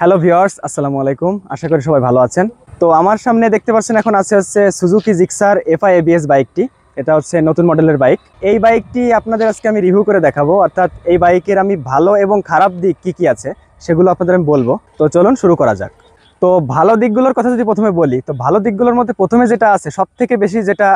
hello viewers আসসালামু আলাইকুম আশা করি সবাই ভালো আছেন তো আমার সামনে দেখতে পাচ্ছেন এখন আছে হচ্ছে সুজুকি জিক্সার এফআই এবিএস বাইকটি এটা হচ্ছে নতুন মডেলের বাইক এই বাইকটি আপনাদের আজকে আমি রিভিউ করে দেখাবো অর্থাৎ এই বাইকের আমি ভালো এবং খারাপ দিক কি কি আছে সেগুলো আপনাদের আমি বলবো তো চলুন শুরু করা যাক তো ভালো দিকগুলোর কথা যদি প্রথমে বলি তো ভালো দিকগুলোর মধ্যে প্রথমে যেটা আছে সব থেকে বেশি যেটা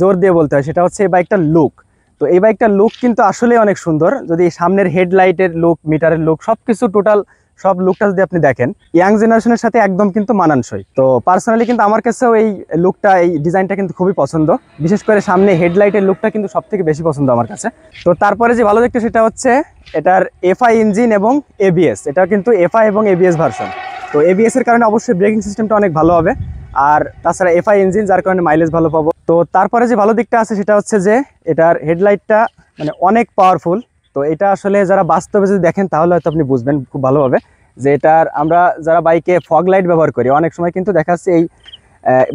জোর দিয়ে বলতে হয় সেটা হচ্ছে এই বাইকটার লুক তো এই বাইকটার লুক কিন্তু আসলেই অনেক সুন্দর যদি সামনের হেডলাইটের লুক মিটারের লুক সব কিছু টোটাল সব লুকটা যদি আপনি দেখেন ইয়াং জেনারেশনের সাথে একদম কিন্তু মানানসই তো পার্সোনালি কিন্তু আমার কাছেও এই লুকটা এই ডিজাইনটা কিন্তু খুবই পছন্দ বিশেষ করে সামনে হেডলাইটের লুকটা কিন্তু সব থেকে বেশি পছন্দ আমার কাছে তো তারপরে যে ভালো দেখতে সেটা হচ্ছে এটার এফআই ইঞ্জিন এবং এবিএস এটা কিন্তু এফআই এবং এবিএস ভার্সন তো এবিএস এর কারণে অবশ্যই ব্রেকিং সিস্টেমটা অনেক ভালো হবে আর তাছাড়া এফআই ইঞ্জিন যার কারণে মাইলেজ ভালো পাবো তো তারপরে যে ভালো দিকটা আছে সেটা হচ্ছে যে এটার হেডলাইটটা মানে অনেক পাওয়ারফুল তো এটা আসলে যারা বাস্তবে যদি দেখেন তাহলে হয়তো আপনি বুঝবেন খুব ভালোভাবে যে এটার আমরা যারা বাইকে ফগ লাইট ব্যবহার করি অনেক সময় কিন্তু দেখা যাচ্ছে এই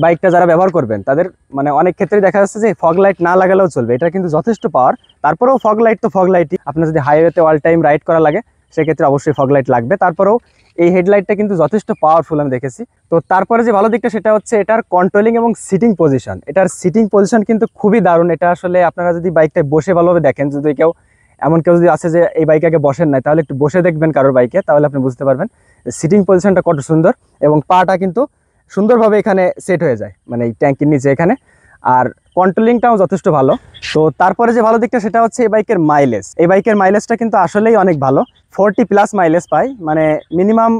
বাইকটা যারা ব্যবহার করবেন তাদের মানে অনেক ক্ষেত্রে দেখা যাচ্ছে যে ফগ লাইট না লাগালেও চলবে এটা কিন্তু যথেষ্ট পাওয়ার তারপরেও ফগ লাইট তো ফগ লাইটই আপনার যদি হাইওয়েতে অল টাইম রাইড করা লাগে সেক্ষেত্রে অবশ্যই ফগ লাইট লাগবে তারপরেও এই হেডলাইটটা কিন্তু যথেষ্ট পাওয়ারফুল আমি দেখেছি তো তারপরে যে ভালো দিকটা সেটা হচ্ছে এটার কন্ট্রোলিং এবং সিটিং পজিশন এটার সিটিং পজিশন কিন্তু খুবই দারুণ এটা আসলে আপনারা যদি বাইকটা বসে ভালোভাবে দেখেন যদি কেউ এমন কেউ যদি আছে যে এই বাইকে আগে বসেন নাই তাহলে একটু বসে দেখবেন কারোর বাইকে তাহলে আপনি বুঝতে পারবেন সিটিং পজিশনটা কত সুন্দর এবং পাটা কিন্তু সুন্দরভাবে এখানে সেট হয়ে যায় মানে এই ট্যাঙ্কির নিচে এখানে আর কন্ট্রোলিংটাও যথেষ্ট ভালো তো তারপরে যে ভালো দিকটা সেটা হচ্ছে এই বাইকের মাইলেজ এই বাইকের মাইলেজটা কিন্তু আসলেই অনেক ভালো ফোরটি প্লাস মাইলেজ পায় মানে মিনিমাম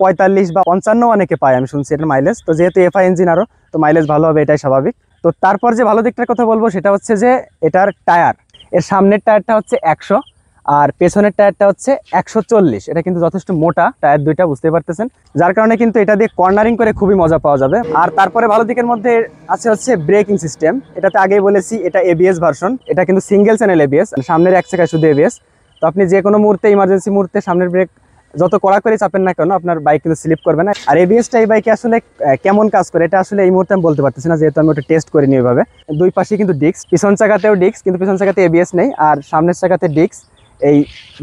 পঁয়তাল্লিশ বা পঞ্চান্ন অনেকে পায় আমি শুনছি এটা মাইলেজ তো যেহেতু এফআই ইঞ্জিন আরও তো মাইলেজ ভালো হবে এটাই স্বাভাবিক তো তারপর যে ভালো দিকটার কথা বলবো সেটা হচ্ছে যে এটার টায়ার এর সামনের টায়ারটা হচ্ছে একশো আর পেছনের টায়ারটা হচ্ছে একশো এটা কিন্তু যথেষ্ট মোটা টায়ার দুইটা বুঝতে পারতেছেন যার কারণে কিন্তু এটা দিয়ে কর্নারিং করে খুবই মজা পাওয়া যাবে আর তারপরে ভালো দিকের মধ্যে আছে হচ্ছে ব্রেকিং সিস্টেম এটাতে আগেই বলেছি এটা এবিএস ভার্সন এটা কিন্তু সিঙ্গেল চ্যানেল এবিএস সামনের এক জায়গায় শুধু এবিএস তো আপনি যে কোনো মুহূর্তে ইমার্জেন্সি মুহূর্তে সামনের ব্রেক যত কড়া করে চাপেন না কেন আপনার বাইক কিন্তু স্লিপ করবে না আর এবিএসটা এই বাইকে আসলে কেমন কাজ করে এটা আসলে এই মুহূর্তে আমি বলতে পারতেছি না যেহেতু আমি ওটা টেস্ট করিনি ওইভাবে দুই পাশে কিন্তু ডিক্স পিছন চাকাতেও ডিক্স কিন্তু পিছন চাকাতে এবিএস নেই আর সামনের চাকাতে ডিক্স এই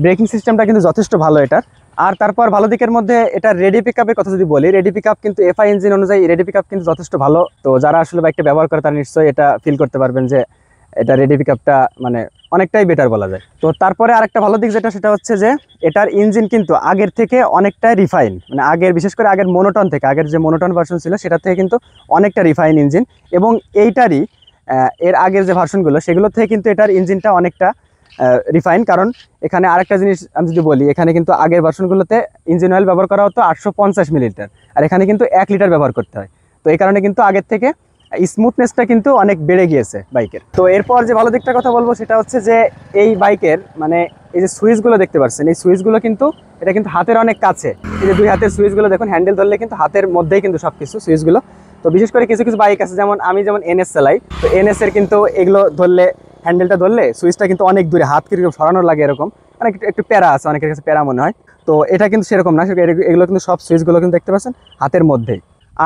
ব্রেকিং সিস্টেমটা কিন্তু যথেষ্ট ভালো এটার আর তারপর ভালো দিকের মধ্যে এটা রেডি পিক কথা যদি বলি রেডি পিক কিন্তু এফআই ইঞ্জিন অনুযায়ী রেডি পিক কিন্তু যথেষ্ট ভালো তো যারা আসলে বাইকটা ব্যবহার করে তারা নিশ্চয়ই এটা ফিল করতে পারবেন যে এটা রেডি পিকআপটা মানে অনেকটাই বেটার বলা যায় তো তারপরে আরেকটা ভালো দিক যেটা সেটা হচ্ছে যে এটার ইঞ্জিন কিন্তু আগের থেকে অনেকটাই রিফাইন মানে আগের বিশেষ করে আগের মোনোটন থেকে আগের যে মোনোটন ভার্সন ছিল সেটা থেকে কিন্তু অনেকটা রিফাইন ইঞ্জিন এবং এইটারই এর আগের যে ভার্সনগুলো সেগুলো থেকে কিন্তু এটার ইঞ্জিনটা অনেকটা রিফাইন কারণ এখানে আরেকটা জিনিস আমি যদি বলি এখানে কিন্তু আগের ভার্সনগুলোতে ইঞ্জিন অয়েল ব্যবহার করা হতো আটশো মিলিলিটার আর এখানে কিন্তু এক লিটার ব্যবহার করতে হয় তো এই কারণে কিন্তু আগের থেকে স্মুথনেসটা কিন্তু অনেক বেড়ে গিয়েছে বাইকের তো এরপর যে ভালো দিকটা কথা বলবো সেটা হচ্ছে যে এই বাইকের মানে এই যে সুইচগুলো দেখতে পাচ্ছেন এই সুইচগুলো কিন্তু এটা কিন্তু হাতের অনেক কাছে এই যে দুই হাতের সুইচগুলো দেখুন হ্যান্ডেল ধরলে কিন্তু হাতের মধ্যেই কিন্তু সব কিছু সুইচগুলো তো বিশেষ করে কিছু কিছু বাইক আছে যেমন আমি যেমন এনএস চালাই তো এনএসের কিন্তু এগুলো ধরলে হ্যান্ডেলটা ধরলে সুইচটা কিন্তু অনেক দূরে হাত কীরকম সরানোর লাগে এরকম অনেক একটু প্যারা আছে অনেকের কাছে প্যারা মনে হয় তো এটা কিন্তু সেরকম না এগুলো কিন্তু সব সুইচগুলো কিন্তু দেখতে পাচ্ছেন হাতের মধ্যেই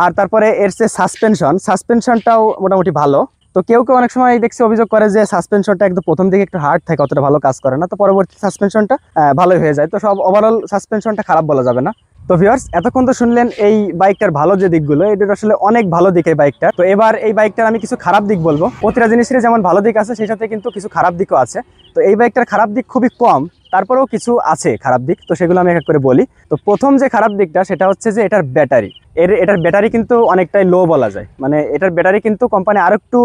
আর তারপরে এর যে সাসপেনশন সাসপেনশনটাও মোটামুটি ভালো তো কেউ কেউ অনেক সময় দেখছি অভিযোগ করে যে সাসপেনশনটা একদম প্রথম দিকে একটু হার্ড থাকে অতটা ভালো কাজ করে না তো পরবর্তী সাসপেনশনটা ভালোই হয়ে যায় তো সব ওভারঅল সাসপেনশনটা খারাপ বলা যাবে না তো ভিওর্স এতক্ষণ তো শুনলেন এই বাইকটার ভালো যে দিকগুলো এটার আসলে অনেক ভালো দিক এই বাইকটা তো এবার এই বাইকটার আমি কিছু খারাপ দিক বলবো প্রতিটা জিনিসের যেমন ভালো দিক আছে সেই সাথে কিন্তু কিছু খারাপ দিকও আছে তো এই বাইকটার খারাপ দিক খুবই কম তারপরেও কিছু আছে খারাপ দিক তো সেগুলো আমি এক করে বলি তো প্রথম যে খারাপ দিকটা সেটা হচ্ছে যে এটার ব্যাটারি এর এটার ব্যাটারি কিন্তু অনেকটাই লো বলা যায় মানে এটার ব্যাটারি কিন্তু কোম্পানি আরও একটু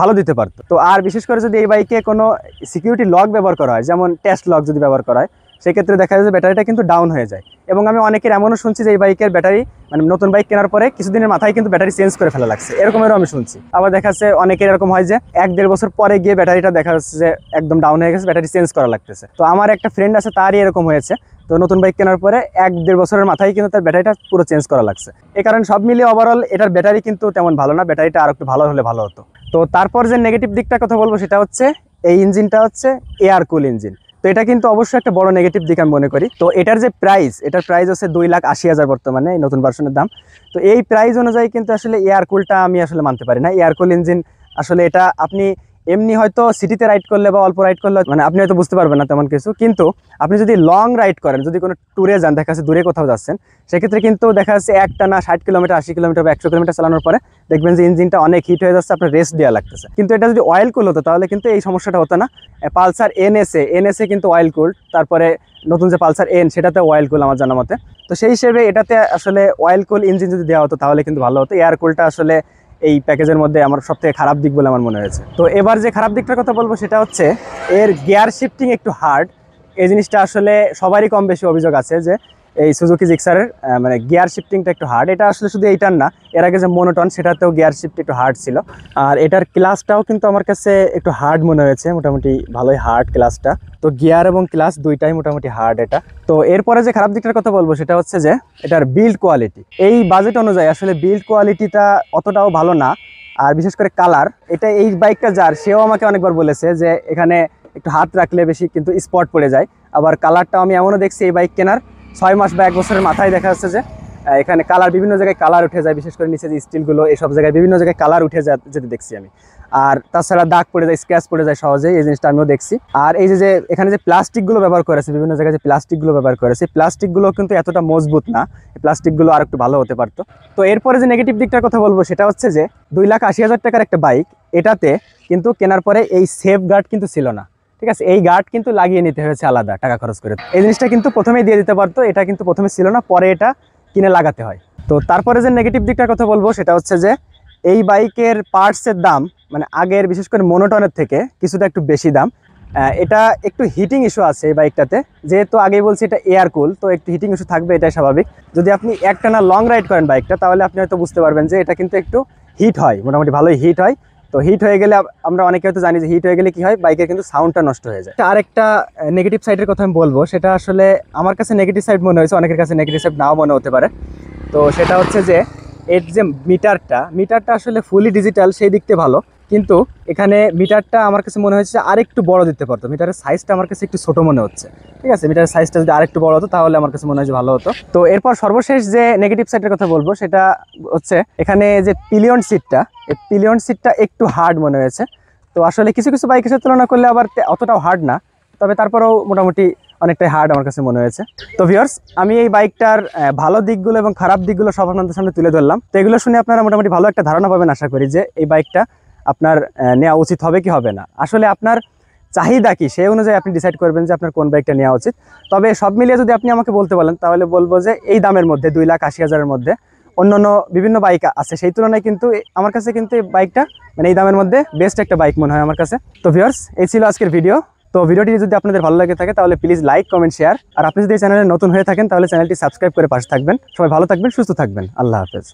ভালো দিতে পারতো তো আর বিশেষ করে যদি এই বাইকে কোনো সিকিউরিটি লক ব্যবহার করা হয় যেমন টেস্ট লক যদি ব্যবহার করা হয় সেক্ষেত্রে দেখা যায় যে ব্যাটারিটা কিন্তু ডাউন হয়ে যায় এবং আমি অনেকের এমনও শুনছি যে এই বাইকের ব্যাটারি মানে নতুন বাইক কেনার পরে কিছুদিনের মাথায় কিন্তু ব্যাটারি চেঞ্জ করে ফেলা লাগছে এরকমেরও আমি শুনছি আবার দেখা যাচ্ছে অনেকের এরকম হয় যে এক দেড় বছর পরে গিয়ে ব্যাটারিটা দেখা যাচ্ছে যে একদম ডাউন হয়ে গেছে ব্যাটারি চেঞ্জ করা লাগতেছে তো আমার একটা ফ্রেন্ড আছে তারই এরকম হয়েছে তো নতুন বাইক কেনার পরে এক দেড় বছরের মাথায় কিন্তু তার ব্যাটারিটা পুরো চেঞ্জ করা লাগছে এ কারণে সব মিলিয়ে ওভারঅল এটার ব্যাটারি কিন্তু তেমন ভালো না ব্যাটারিটা আর একটু ভালো হলে ভালো হতো তো তারপর যে নেগেটিভ দিকটা কথা বলবো সেটা হচ্ছে এই ইঞ্জিনটা হচ্ছে এয়ার কুল ইঞ্জিন তো এটা কিন্তু অবশ্যই একটা বড় নেগেটিভ দিক আমি মনে করি তো এটার যে প্রাইস এটার প্রাইস আছে দুই লাখ আশি হাজার বর্তমানে এই নতুন ভার্সনের দাম তো এই প্রাইস অনুযায়ী কিন্তু আসলে এয়ারকুলটা আমি আসলে মানতে পারি না এয়ারকুল ইঞ্জিন আসলে এটা আপনি এমনি হয়তো সিটিতে রাইড করলে বা অল্প রাইড করলে মানে আপনি হয়তো বুঝতে পারবেন না তেমন কিছু কিন্তু আপনি যদি লং রাইড করেন যদি কোনো ট্যুরে যান দেখা যাচ্ছে দূরে কোথাও যাচ্ছেন সেক্ষেত্রে কিন্তু দেখা যাচ্ছে একটা না ষাট কিলোমিটার আশি কিলোমিটার বা একশো কিলোমিটার চালানোর পরে দেখবেন যে ইঞ্জিনটা অনেক হিট হয়ে যাচ্ছে আপনার রেস্ট দেওয়া লাগতেছে কিন্তু এটা যদি অয়েল কুল হতো তাহলে কিন্তু এই সমস্যাটা হতো না পালসার এনএসএ এনএসএ কিন্তু অয়েল কুল তারপরে নতুন যে পালসার এন সেটাতে অয়েল কুল আমার জানা মতে তো সেই হিসেবে এটাতে আসলে অয়েল কুল ইঞ্জিন যদি দেওয়া হতো তাহলে কিন্তু ভালো হতো এয়ার কুলটা আসলে এই প্যাকেজের মধ্যে আমার সবথেকে খারাপ দিক বলে আমার মনে হয়েছে তো এবার যে খারাপ দিকটার কথা বলবো সেটা হচ্ছে এর গিয়ার শিফটিং একটু হার্ড এই জিনিসটা আসলে সবারই কম বেশি অভিযোগ আছে যে এই সুজুকি জিক্সারের মানে গিয়ার শিফটিংটা একটু হার্ড এটা আসলে শুধু এইটার না এর আগে যে মোনোটন সেটাতেও গিয়ার শিফট একটু হার্ড ছিল আর এটার ক্লাসটাও কিন্তু আমার কাছে একটু হার্ড মনে হয়েছে মোটামুটি ভালোই হার্ড ক্লাসটা তো গিয়ার এবং ক্লাস দুইটাই মোটামুটি হার্ড এটা তো এরপরে যে খারাপ দিকটার কথা বলবো সেটা হচ্ছে যে এটার বিল্ড কোয়ালিটি এই বাজেট অনুযায়ী আসলে বিল্ড কোয়ালিটিটা অতটাও ভালো না আর বিশেষ করে কালার এটা এই বাইকটা যার সেও আমাকে অনেকবার বলেছে যে এখানে একটু হাত রাখলে বেশি কিন্তু স্পট পড়ে যায় আবার কালারটাও আমি এমনও দেখছি এই বাইক কেনার ছয় মাস বা এক বছরের মাথায় দেখা যাচ্ছে যে এখানে কালার বিভিন্ন জায়গায় কালার উঠে যায় বিশেষ করে নিচে যে স্টিলগুলো এসব জায়গায় বিভিন্ন জায়গায় কালার উঠে যায় যেতে দেখছি আমি আর তাছাড়া দাগ পড়ে যায় স্ক্র্যাচ পড়ে যায় সহজে এই জিনিসটা আমিও দেখছি আর এই যে এখানে যে প্লাস্টিকগুলো ব্যবহার করেছে বিভিন্ন জায়গায় যে প্লাস্টিকগুলো ব্যবহার করেছে প্লাস্টিকগুলো কিন্তু এতটা মজবুত না প্লাস্টিকগুলো আর একটু ভালো হতে পারতো তো এরপরে যে নেগেটিভ দিকটার কথা বলবো সেটা হচ্ছে যে দুই লাখ আশি হাজার টাকার একটা বাইক এটাতে কিন্তু কেনার পরে এই সেফ গার্ড কিন্তু ছিল না ঠিক আছে এই গার্ড কিন্তু লাগিয়ে নিতে হয়েছে আলাদা টাকা খরচ করে এই জিনিসটা কিন্তু প্রথমেই দিয়ে দিতে পারতো এটা কিন্তু প্রথমে ছিল না পরে এটা কিনে লাগাতে হয় তো তারপরে যে নেগেটিভ দিকটার কথা বলবো সেটা হচ্ছে যে এই বাইকের পার্টসের দাম মানে আগের বিশেষ করে মোনোটনের থেকে কিছুটা একটু বেশি দাম এটা একটু হিটিং ইস্যু আছে এই বাইকটাতে যেহেতু আগেই বলছি এটা এয়ার কুল তো একটু হিটিং ইস্যু থাকবে এটাই স্বাভাবিক যদি আপনি একটানা লং রাইড করেন বাইকটা তাহলে আপনি হয়তো বুঝতে পারবেন যে এটা কিন্তু একটু হিট হয় মোটামুটি ভালোই হিট হয় তো হিট হয়ে গেলে আমরা অনেকে হয়তো জানি যে হিট হয়ে গেলে কি হয় বাইকের কিন্তু সাউন্ডটা নষ্ট হয়ে যায় আরেকটা নেগেটিভ সাইডের কথা আমি বলবো সেটা আসলে আমার কাছে নেগেটিভ সাইড মনে হয়েছে অনেকের কাছে নেগেটিভ সাইড নাও মনে হতে পারে তো সেটা হচ্ছে যে এর যে মিটারটা মিটারটা আসলে ফুলি ডিজিটাল সেই দিকতে ভালো কিন্তু এখানে মিটারটা আমার কাছে মনে হয়েছে আরেকটু বড় দিতে পারতো মিটারের সাইজটা আমার কাছে একটু ছোট মনে হচ্ছে ঠিক আছে মিটারের সাইজটা যদি আরেকটু বড় হতো তাহলে আমার কাছে মনে হয় ভালো হতো তো এরপর সর্বশেষ যে নেগেটিভ সাইডের কথা বলবো সেটা হচ্ছে এখানে যে পিলিয়ন সিটটা এই পিলিয়ন সিটটা একটু হার্ড মনে হয়েছে তো আসলে কিছু কিছু বাইকের সাথে তুলনা করলে আবার অতটাও হার্ড না তবে তারপরেও মোটামুটি অনেকটাই হার্ড আমার কাছে মনে হয়েছে তো ভিওর্স আমি এই বাইকটার ভালো দিকগুলো এবং খারাপ দিকগুলো সব আপনাদের সামনে তুলে ধরলাম তো এগুলো শুনে আপনারা মোটামুটি ভালো একটা ধারণা পাবেন আশা করি যে এই বাইকটা আপনার নেওয়া উচিত হবে কি হবে না আসলে আপনার চাহিদা কি সেই অনুযায়ী আপনি ডিসাইড করবেন যে আপনার কোন বাইকটা নেওয়া উচিত তবে সব মিলিয়ে যদি আপনি আমাকে বলতে বলেন তাহলে বলবো যে এই দামের মধ্যে দুই লাখ আশি হাজারের মধ্যে অন্যান্য বিভিন্ন বাইক আছে সেই তুলনায় কিন্তু আমার কাছে কিন্তু এই বাইকটা মানে এই দামের মধ্যে বেস্ট একটা বাইক মনে হয় আমার কাছে তো ভিওর্স এই ছিল আজকের ভিডিও তো ভিডিওটি যদি আপনাদের ভালো লাগে থাকে তাহলে প্লিজ লাইক কমেন্ট শেয়ার আর আপনি যদি চ্যানেলে নতুন হয়ে থাকেন তাহলে চ্যানেলটি সাবস্ক্রাইব করে পাশে থাকবেন সবাই ভালো থাকবেন সুস্থ থাকবেন আল্লাহ হাফেজ